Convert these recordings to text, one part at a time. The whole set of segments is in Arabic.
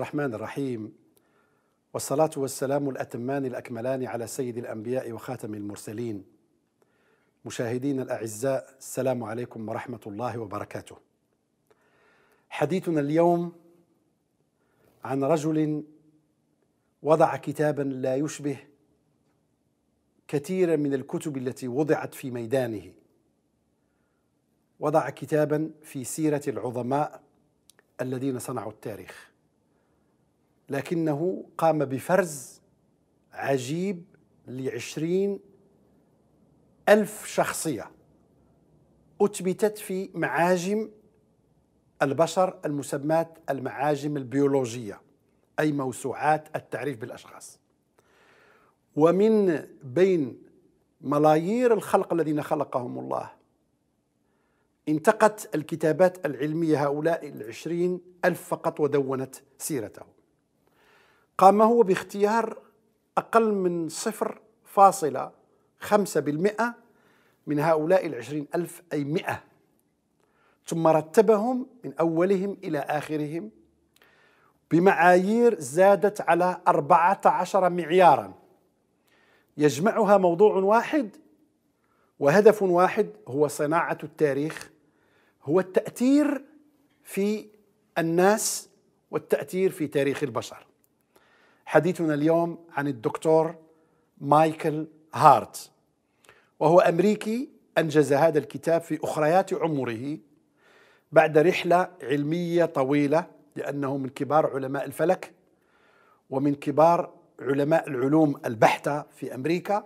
الرحمن الرحيم والصلاة والسلام الأتمان الأكملان على سيد الأنبياء وخاتم المرسلين مشاهدين الأعزاء السلام عليكم ورحمة الله وبركاته حديثنا اليوم عن رجل وضع كتابا لا يشبه كثيرا من الكتب التي وضعت في ميدانه وضع كتابا في سيرة العظماء الذين صنعوا التاريخ لكنه قام بفرز عجيب لعشرين ألف شخصية أثبتت في معاجم البشر المسماة المعاجم البيولوجية أي موسوعات التعريف بالأشخاص ومن بين ملايير الخلق الذين خلقهم الله انتقت الكتابات العلمية هؤلاء العشرين ألف فقط ودونت سيرته قام هو باختيار أقل من صفر فاصلة خمسة بالمئة من هؤلاء العشرين ألف أي مئة ثم رتبهم من أولهم إلى آخرهم بمعايير زادت على أربعة عشر معيارا يجمعها موضوع واحد وهدف واحد هو صناعة التاريخ هو التأثير في الناس والتأثير في تاريخ البشر حديثنا اليوم عن الدكتور مايكل هارت وهو امريكي انجز هذا الكتاب في اخريات عمره بعد رحله علميه طويله لانه من كبار علماء الفلك ومن كبار علماء العلوم البحته في امريكا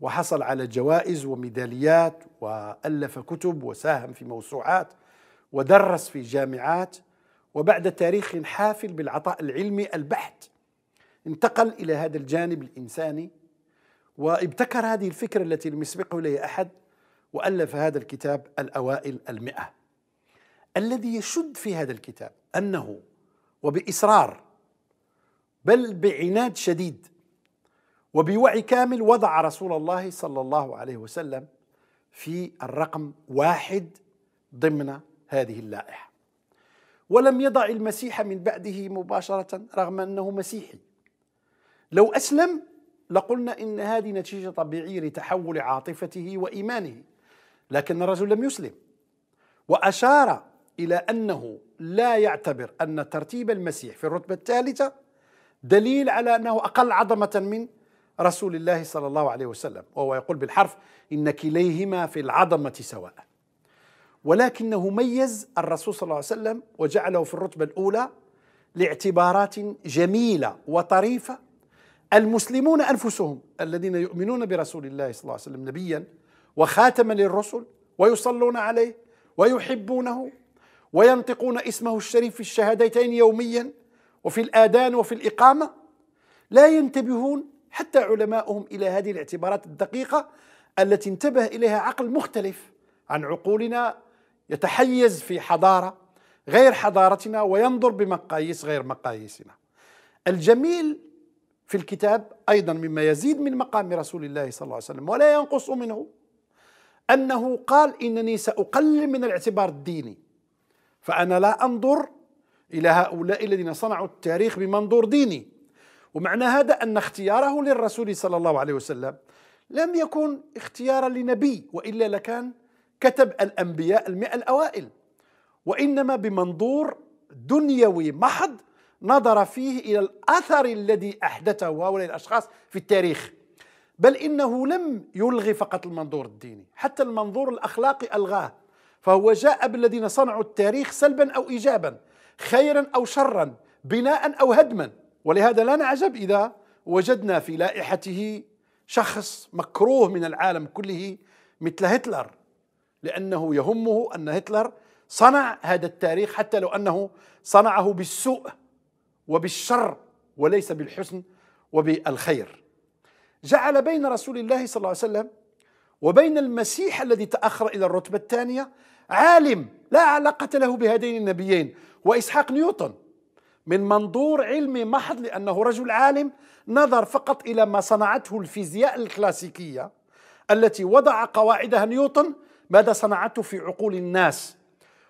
وحصل على جوائز وميداليات والف كتب وساهم في موسوعات ودرس في جامعات وبعد تاريخ حافل بالعطاء العلمي البحت انتقل إلى هذا الجانب الإنساني وابتكر هذه الفكرة التي لم يسبقه إليها أحد وألف هذا الكتاب الأوائل المئة الذي يشد في هذا الكتاب أنه وبإصرار بل بعناد شديد وبوعي كامل وضع رسول الله صلى الله عليه وسلم في الرقم واحد ضمن هذه اللائحة ولم يضع المسيح من بعده مباشرة رغم أنه مسيحي لو أسلم لقلنا إن هذه نتيجة طبيعية لتحول عاطفته وإيمانه لكن الرجل لم يسلم وأشار إلى أنه لا يعتبر أن ترتيب المسيح في الرتبة الثالثة دليل على أنه أقل عظمة من رسول الله صلى الله عليه وسلم وهو يقول بالحرف إن كليهما في العظمة سواء ولكنه ميز الرسول صلى الله عليه وسلم وجعله في الرتبة الأولى لاعتبارات جميلة وطريفة المسلمون انفسهم الذين يؤمنون برسول الله صلى الله عليه وسلم نبيا وخاتما للرسل ويصلون عليه ويحبونه وينطقون اسمه الشريف في الشهادتين يوميا وفي الاذان وفي الاقامه لا ينتبهون حتى علماؤهم الى هذه الاعتبارات الدقيقه التي انتبه اليها عقل مختلف عن عقولنا يتحيز في حضاره غير حضارتنا وينظر بمقاييس غير مقاييسنا الجميل في الكتاب أيضا مما يزيد من مقام رسول الله صلى الله عليه وسلم ولا ينقص منه أنه قال إنني سأقلل من الاعتبار الديني فأنا لا أنظر إلى هؤلاء الذين صنعوا التاريخ بمنظور ديني ومعنى هذا أن اختياره للرسول صلى الله عليه وسلم لم يكن اختيارا لنبي وإلا لكان كتب الأنبياء المئة الأوائل وإنما بمنظور دنيوي محض نظر فيه إلى الأثر الذي أحدثه هؤلاء الأشخاص في التاريخ بل إنه لم يلغي فقط المنظور الديني حتى المنظور الأخلاقي ألغاه فهو جاء بالذين صنعوا التاريخ سلبا أو إيجابا خيرا أو شرا بناء أو هدما ولهذا لا نعجب إذا وجدنا في لائحته شخص مكروه من العالم كله مثل هتلر لأنه يهمه أن هتلر صنع هذا التاريخ حتى لو أنه صنعه بالسوء وبالشر وليس بالحسن وبالخير جعل بين رسول الله صلى الله عليه وسلم وبين المسيح الذي تأخر إلى الرتبة الثانية عالم لا علاقة له بهذين النبيين وإسحاق نيوتن من منظور علمي محض لأنه رجل عالم نظر فقط إلى ما صنعته الفيزياء الكلاسيكية التي وضع قواعدها نيوتن ماذا صنعته في عقول الناس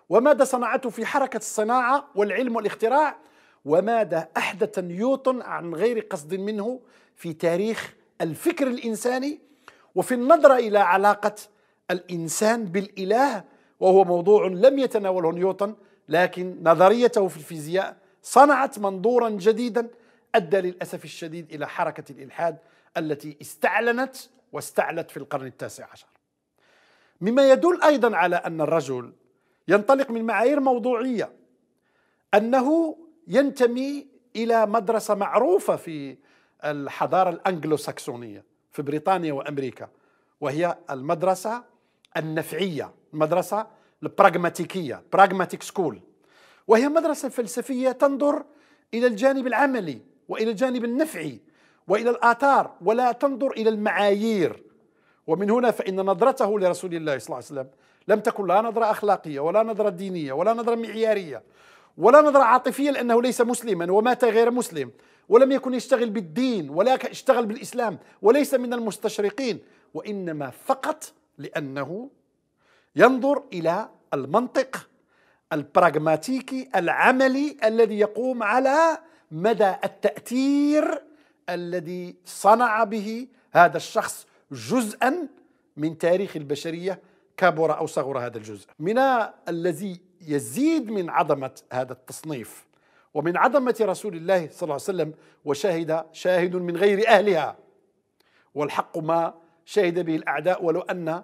وماذا صنعته في حركة الصناعة والعلم والاختراع وماذا أحدث نيوتن عن غير قصد منه في تاريخ الفكر الإنساني وفي النظرة إلى علاقة الإنسان بالإله وهو موضوع لم يتناوله نيوتن لكن نظريته في الفيزياء صنعت منظورا جديدا أدى للأسف الشديد إلى حركة الإلحاد التي استعلنت واستعلت في القرن التاسع عشر مما يدل أيضا على أن الرجل ينطلق من معايير موضوعية أنه ينتمي الى مدرسه معروفه في الحضاره الانجلوساكسونيه في بريطانيا وامريكا وهي المدرسه النفعيه المدرسه البراغماتيكيه براغماتيك سكول وهي مدرسه فلسفيه تنظر الى الجانب العملي والى الجانب النفعي والى الاثار ولا تنظر الى المعايير ومن هنا فان نظرته لرسول الله صلى الله عليه وسلم لم تكن لا نظره اخلاقيه ولا نظره دينيه ولا نظره معياريه ولا نظرة عاطفية لأنه ليس مسلما ومات غير مسلم ولم يكن يشتغل بالدين ولا اشتغل بالإسلام وليس من المستشرقين وإنما فقط لأنه ينظر إلى المنطق البراغماتيكي العملي الذي يقوم على مدى التأثير الذي صنع به هذا الشخص جزءا من تاريخ البشرية كبر أو صغر هذا الجزء من الذي يزيد من عظمة هذا التصنيف ومن عظمة رسول الله صلى الله عليه وسلم وشهد شاهد من غير أهلها والحق ما شهد به الأعداء ولو أن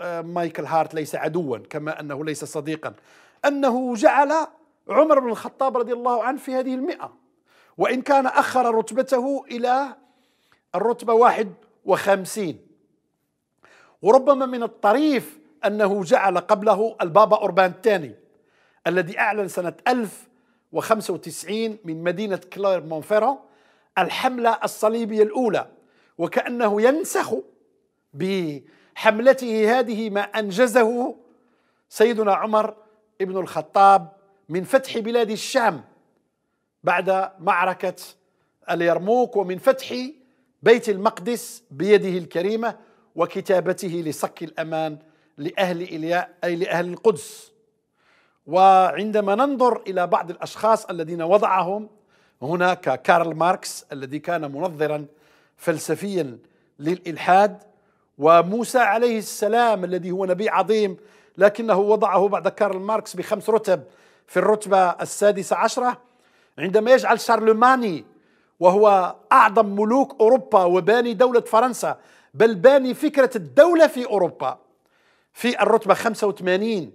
آه، مايكل هارت ليس عدوا كما أنه ليس صديقا أنه جعل عمر بن الخطاب رضي الله عنه في هذه المئة وإن كان أخر رتبته إلى الرتبة واحد وخمسين وربما من الطريف أنه جعل قبله البابا أوربان الثاني الذي أعلن سنة 1095 من مدينة كلير مونفيرون الحملة الصليبية الأولى وكأنه ينسخ بحملته هذه ما أنجزه سيدنا عمر ابن الخطاب من فتح بلاد الشام بعد معركة اليرموك ومن فتح بيت المقدس بيده الكريمة وكتابته لصك الأمان لأهل إلياء أي لأهل القدس وعندما ننظر الى بعض الاشخاص الذين وضعهم هناك كارل ماركس الذي كان منظرا فلسفيا للالحاد وموسى عليه السلام الذي هو نبي عظيم لكنه وضعه بعد كارل ماركس بخمس رتب في الرتبه السادسه عشره عندما يجعل شارلماني وهو اعظم ملوك اوروبا وباني دوله فرنسا بل باني فكره الدوله في اوروبا في الرتبه 85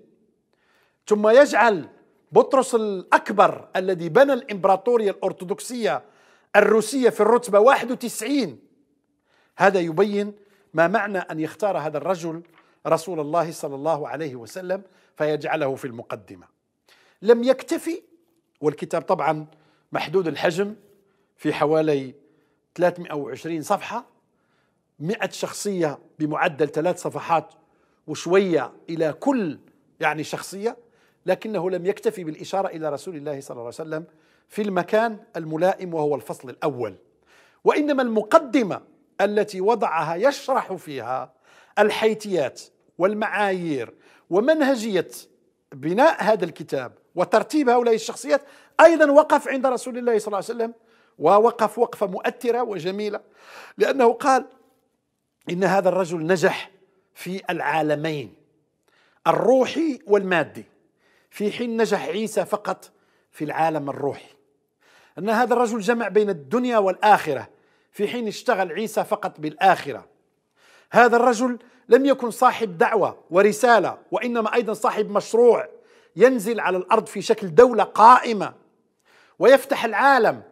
ثم يجعل بطرس الأكبر الذي بنى الإمبراطورية الأرثوذكسية الروسية في الرتبة 91 هذا يبين ما معنى أن يختار هذا الرجل رسول الله صلى الله عليه وسلم فيجعله في المقدمة لم يكتفي والكتاب طبعا محدود الحجم في حوالي 320 صفحة 100 شخصية بمعدل ثلاث صفحات وشوية إلى كل يعني شخصية لكنه لم يكتفي بالإشارة إلى رسول الله صلى الله عليه وسلم في المكان الملائم وهو الفصل الأول وإنما المقدمة التي وضعها يشرح فيها الحيتيات والمعايير ومنهجية بناء هذا الكتاب وترتيب هؤلاء الشخصيات أيضا وقف عند رسول الله صلى الله عليه وسلم ووقف وقفة مؤثرة وجميلة لأنه قال إن هذا الرجل نجح في العالمين الروحي والمادي في حين نجح عيسى فقط في العالم الروحي أن هذا الرجل جمع بين الدنيا والآخرة في حين اشتغل عيسى فقط بالآخرة هذا الرجل لم يكن صاحب دعوة ورسالة وإنما أيضا صاحب مشروع ينزل على الأرض في شكل دولة قائمة ويفتح العالم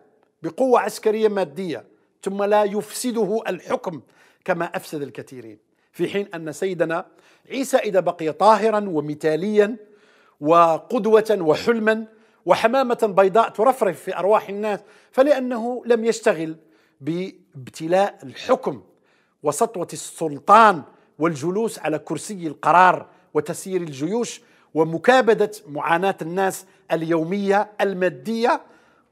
بقوة عسكرية مادية ثم لا يفسده الحكم كما أفسد الكثيرين في حين أن سيدنا عيسى إذا بقي طاهرا ومثاليا وقدوة وحلما وحمامة بيضاء ترفرف في أرواح الناس فلأنه لم يشتغل بابتلاء الحكم وسطوة السلطان والجلوس على كرسي القرار وتسيير الجيوش ومكابدة معاناة الناس اليومية المادية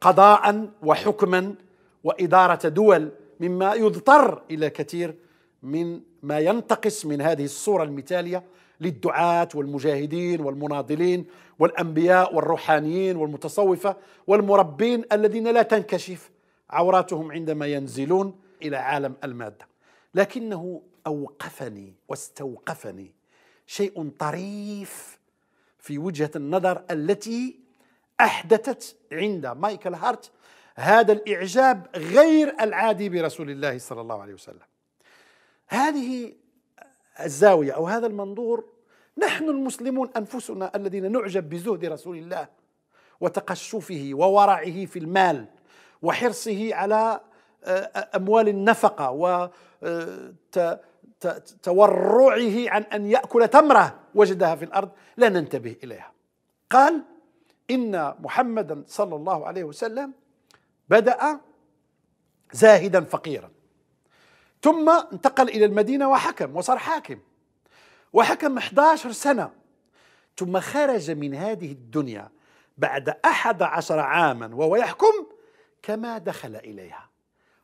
قضاء وحكما وإدارة دول مما يضطر إلى كثير من ما ينتقص من هذه الصورة المثالية للدعاة والمجاهدين والمناضلين والأنبياء والروحانيين والمتصوفة والمربين الذين لا تنكشف عوراتهم عندما ينزلون إلى عالم المادة لكنه أوقفني واستوقفني شيء طريف في وجهة النظر التي أحدثت عند مايكل هارت هذا الإعجاب غير العادي برسول الله صلى الله عليه وسلم هذه الزاوية أو هذا المنظور نحن المسلمون أنفسنا الذين نعجب بزهد رسول الله وتقشفه وورعه في المال وحرصه على آه، أموال النفقة وتورعه آه، عن أن يأكل تمرة وجدها في الأرض لا ننتبه إليها قال إن محمدا صلى الله عليه وسلم بدأ زاهدا فقيرا ثم انتقل إلى المدينة وحكم وصار حاكم وحكم 11 سنة ثم خرج من هذه الدنيا بعد 11 عاما وهو يحكم كما دخل إليها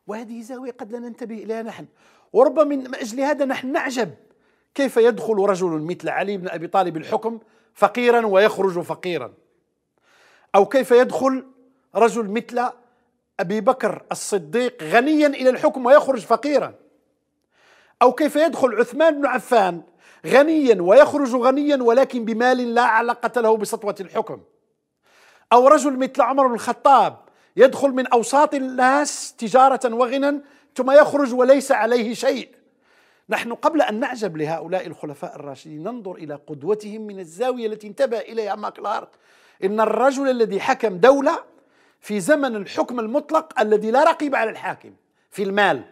وهذه زاوية قد لا ننتبه إليها نحن وربما من أجل هذا نحن نعجب كيف يدخل رجل مثل علي بن أبي طالب الحكم فقيرا ويخرج فقيرا أو كيف يدخل رجل مثل أبي بكر الصديق غنيا إلى الحكم ويخرج فقيرا أو كيف يدخل عثمان بن عفان غنيا ويخرج غنيا ولكن بمال لا علاقة له بسطوة الحكم أو رجل مثل عمر بن الخطاب يدخل من أوساط الناس تجارة وغنى ثم يخرج وليس عليه شيء نحن قبل أن نعجب لهؤلاء الخلفاء الراشدين ننظر إلى قدوتهم من الزاوية التي انتبه إليها ماكلارك إن الرجل الذي حكم دولة في زمن الحكم المطلق الذي لا رقيب على الحاكم في المال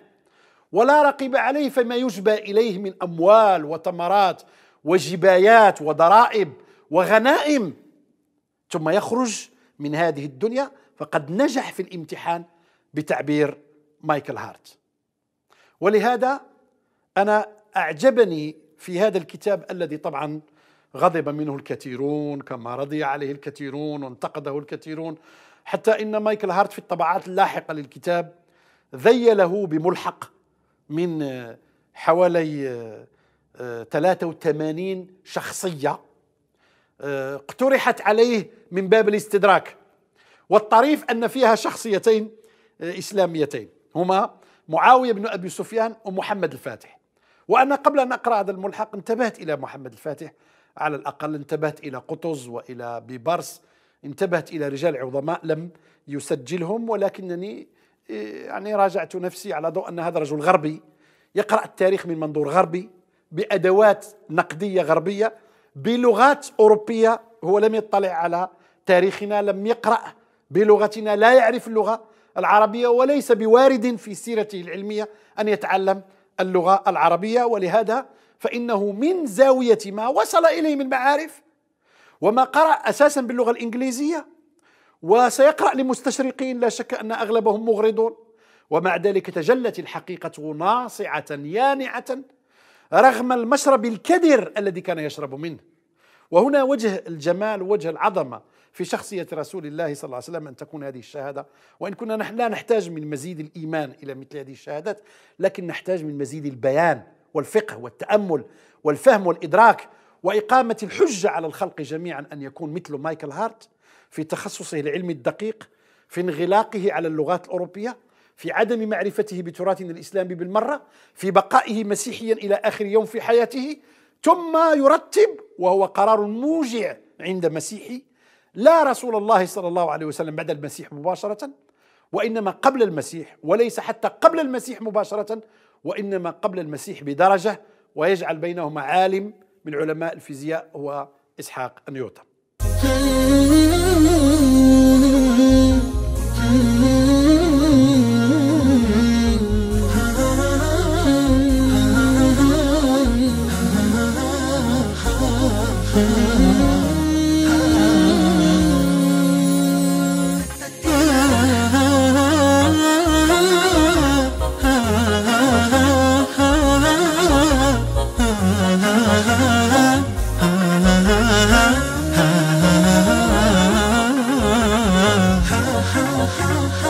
ولا رقيب عليه فيما يجبى اليه من اموال وثمرات وجبايات وضرائب وغنائم ثم يخرج من هذه الدنيا فقد نجح في الامتحان بتعبير مايكل هارت ولهذا انا اعجبني في هذا الكتاب الذي طبعا غضب منه الكثيرون كما رضي عليه الكثيرون وانتقده الكثيرون حتى ان مايكل هارت في الطبعات اللاحقه للكتاب ذيله بملحق من آه، حوالي 83 آه، آه، شخصية اقترحت عليه من باب الاستدراك والطريف أن فيها شخصيتين إسلاميتين هما معاوية بن أبي سفيان ومحمد الفاتح وأنا قبل أن أقرأ هذا الملحق انتبهت إلى محمد الفاتح على الأقل انتبهت إلى قطز وإلى بيبرس انتبهت إلى رجال عظماء لم يسجلهم ولكنني يعني راجعت نفسي على ضوء أن هذا رجل غربي يقرأ التاريخ من منظور غربي بأدوات نقدية غربية بلغات أوروبية هو لم يطلع على تاريخنا لم يقرأ بلغتنا لا يعرف اللغة العربية وليس بوارد في سيرته العلمية أن يتعلم اللغة العربية ولهذا فإنه من زاوية ما وصل إليه من معارف وما قرأ أساسا باللغة الإنجليزية وسيقرأ لمستشرقين لا شك أن أغلبهم مغرضون ومع ذلك تجلت الحقيقة ناصعة يانعة رغم المشرب الكدر الذي كان يشرب منه وهنا وجه الجمال وجه العظمة في شخصية رسول الله صلى الله عليه وسلم أن تكون هذه الشهادة وإن كنا نحن لا نحتاج من مزيد الإيمان إلى مثل هذه الشهادات لكن نحتاج من مزيد البيان والفقه والتأمل والفهم والإدراك وإقامة الحجة على الخلق جميعا أن يكون مثل مايكل هارت في تخصصه العلمي الدقيق في انغلاقه على اللغات الأوروبية في عدم معرفته بتراثنا الإسلامي بالمرة في بقائه مسيحيا إلى آخر يوم في حياته ثم يرتب وهو قرار موجع عند مسيحي لا رسول الله صلى الله عليه وسلم بعد المسيح مباشرة وإنما قبل المسيح وليس حتى قبل المسيح مباشرة وإنما قبل المسيح بدرجة ويجعل بينهما عالم من علماء الفيزياء هو إسحاق نيوتن 哈哈。